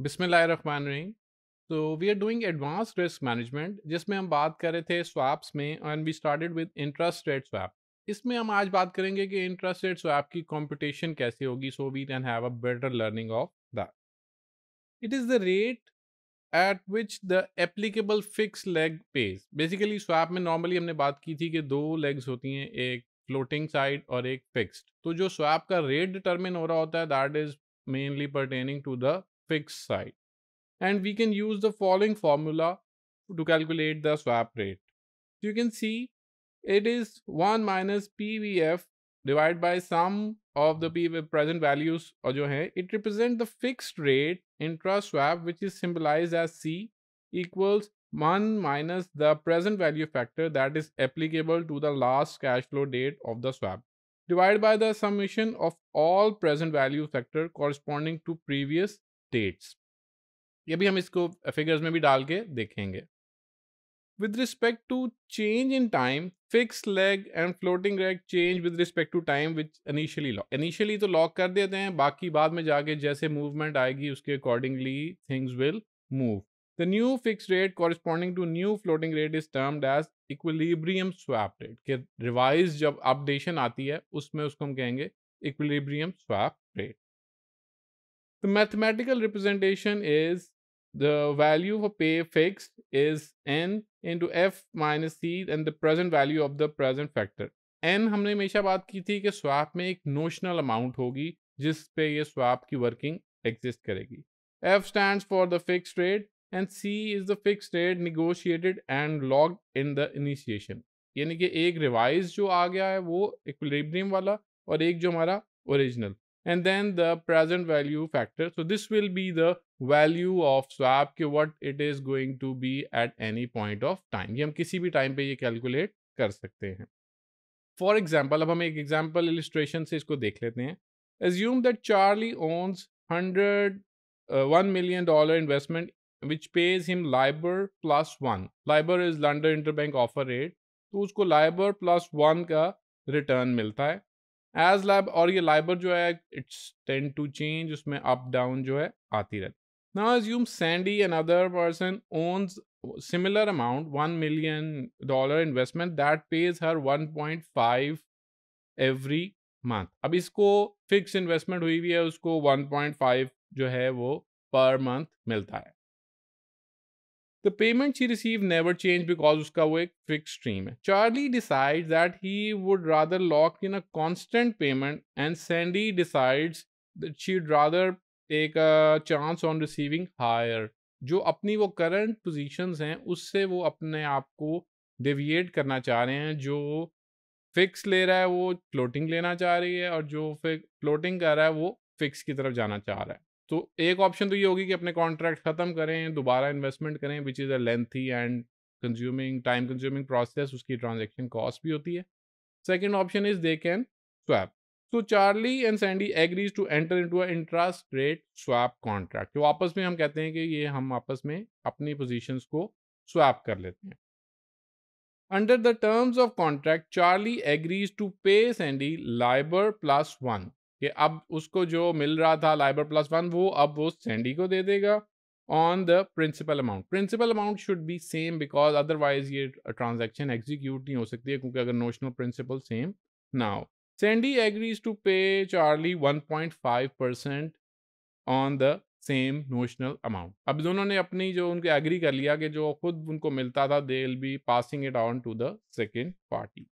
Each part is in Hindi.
बिसमीम तो we are doing advance risk management जिसमें हम बात कर रहे थे स्वाप्स में and we started with interest rate swap इसमें हम आज बात करेंगे कि इंटरेस्ट रेट स्वैप की कंपटीशन कैसे होगी so we can have a better learning of that it is the rate at which the applicable fix leg pays basically swap में नॉर्मली हमने बात की थी कि दो लेग्स होती हैं एक फ्लोटिंग साइड और एक फिक्स्ड तो जो स्वैप का रेट डिटर्मिन हो रहा होता है that is mainly pertaining to the fixed side. And we can use the following formula to calculate the swap rate. you can see it is 1 minus PVF divided by sum of the PV present values or it represents the fixed rate interest swap which is symbolized as C equals 1 minus the present value factor that is applicable to the last cash flow date of the swap divided by the summation of all present value factor corresponding to previous states ये भी हम इसको फिगर्स में भी डाल के देखेंगे with respect to change in time fix leg and floating leg change with respect to time which initially lock initially तो लॉक कर देते हैं बाकी बाद में जाके जैसे मूवमेंट आएगी उसके accordingly things will move the new fix rate corresponding to new floating rate is termed as equilibrium swap rate revise जब अपडेशन आती है उसमें उसको हम कहेंगे equilibrium swap rate The mathematical representation is the value of pay fixed is n into f minus c and the present value of the present factor. n हमने हमेशा बात की थी कि स्वाप में एक नोशनल अमाउंट होगी जिस पे ये स्वाप की वर्किंग एग्जिस्ट करेगी f stands for the fixed rate and c is the fixed rate negotiated and logged in the initiation. यानी कि एक रिवाइज जो आ गया है वो इक्विलिब्रियम वाला और एक जो हमारा original and then the present value factor. So this will be the value of swap के what it is going to be at any point of time. ये हम किसी भी time पे ये calculate कर सकते हैं फॉर एग्जाम्पल अब हम एक एग्जाम्पल इलिस्ट्रेशन से इसको देख लेते हैं assume that Charlie owns hundred one million dollar investment which pays him LIBOR plus one LIBOR is London interbank offer rate तो उसको लाइबर प्लस वन का रिटर्न मिलता है एज लाइब और ये लाइबर जो है इट्स टेन टू चेंज उसमें अप डाउन जो है आती रहती ना assume Sandy another person owns similar amount one million dollar investment that pays her one point five every month अब इसको फिक्स इन्वेस्टमेंट हुई हुई है उसको वन पॉइंट फाइव जो है वो पर मंथ मिलता है the payment she receive never change because उसका वो एक फिक्स स्ट्रीम है Charlie decide that he would rather lock in a constant payment and Sandy decides that she would rather take a chance on receiving higher जो अपनी वो करंट पोजीशंस हैं उससे वो अपने आप को डेविएट करना चाह रहे हैं जो फिक्स ले रहा है वो फ्लोटिंग लेना चाह रही है और जो फिर फ्लोटिंग कर रहा है वो फिक्स की तरफ जाना चाह रहा है तो एक ऑप्शन तो ये होगी कि अपने कॉन्ट्रैक्ट ख़त्म करें दोबारा इन्वेस्टमेंट करें which is a lengthy and consuming time consuming process उसकी ट्रांजेक्शन कॉस्ट भी होती है second option is they can swap तो Charlie and Sandy agrees to enter into interest rate swap contract तो आपस में हम कहते हैं कि ये हम आपस में अपनी पोजिशन को स्वैप कर लेते हैं under the terms of contract Charlie agrees to pay Sandy LIBOR plus one कि अब उसको जो मिल रहा था लाइबर प्लस वन वो अब वो सैंडी को दे देगा on the principal amount principal amount should be same because otherwise ये ट्रांजेक्शन एग्जीक्यूट नहीं हो सकती है क्योंकि अगर नोशनल प्रिंसिपल सेम ना हो Sandy agrees to pay Charlie 1.5 percent on the same notional amount अब दोनों ने अपनी जो उनके एग्री कर लिया कि जो खुद उनको मिलता था they will be passing it on to the second party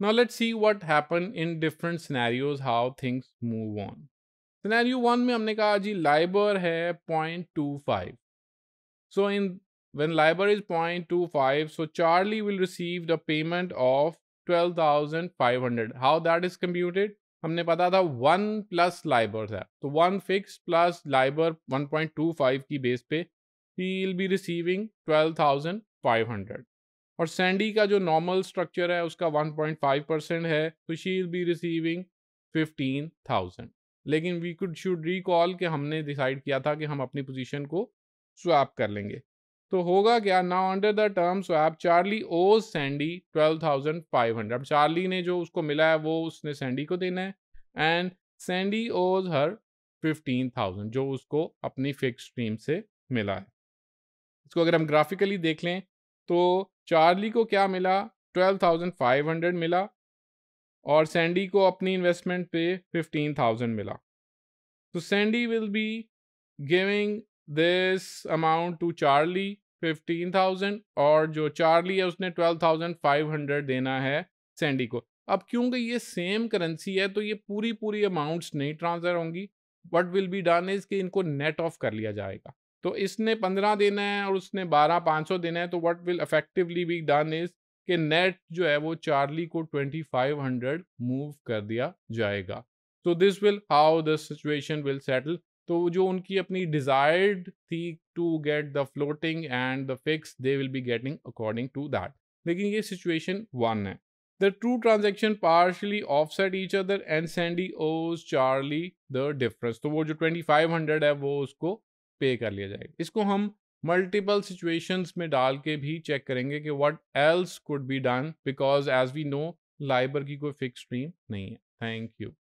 Now let's see what happened in different scenarios, how things move on. Scenario one में हमने कहा LIBOR hai 0.25. So in when LIBOR is 0.25, so Charlie will receive the payment of 12,500. How that is computed? हमने पता tha one plus लाइबर था So one fixed plus LIBOR 1.25 ki base pe, he will be receiving 12,500. और सैंडी का जो नॉर्मल स्ट्रक्चर है उसका 1.5 परसेंट है तो शी इज बी रिसीविंग 15,000 लेकिन वी कुड शुड रिकॉल कि हमने डिसाइड किया था कि हम अपनी पोजीशन को स्वैप कर लेंगे तो होगा क्या now under the term swap Charlie owe Sandy 12,500 अब चार्ली ने जो उसको मिला है वो उसने सैंडी को देना है एंड सैंडी ओज हर थाउजेंड जो उसको अपनी फिक्स स्ट्रीम से मिला है इसको अगर हम ग्राफिकली देख लें तो चार्ली को क्या मिला ट्वेल्व थाउजेंड फाइव हंड्रेड मिला और सैंडी को अपनी इन्वेस्टमेंट पे फिफ्टीन थाउजेंड मिला तो Sandy will be giving this amount to Charlie fifteen thousand और जो चार्ली है उसने ट्वेल्व थाउजेंड फाइव हंड्रेड देना है सैंडी को अब क्योंकि ये सेम करेंसी है तो ये पूरी पूरी अमाउंट्स नहीं ट्रांसफ़र होंगी what will be done is कि इनको नेट ऑफ कर लिया जाएगा तो इसने पंद्रह दिन है और उसने बारह पाँच सौ दिन है तो what will effectively be done is कि नेट जो है वो चार्ली को ट्वेंटी फाइव हंड्रेड मूव कर दिया जाएगा तो this will how the situation will settle तो जो उनकी अपनी डिजायर्ड थी to get the floating and the fix they will be getting according to that लेकिन ये सिचुएशन वन है The transaction partially offset each other and Sandy owes Charlie the difference तो वो जो ट्वेंटी फाइव हंड्रेड है वो उसको पे कर लिया जाएगा इसको हम मल्टीपल सिचुएशंस में डाल के भी चेक करेंगे कि what else could be done because as we know LIBOR की कोई फिक्स स्ट्रीम नहीं है थैंक यू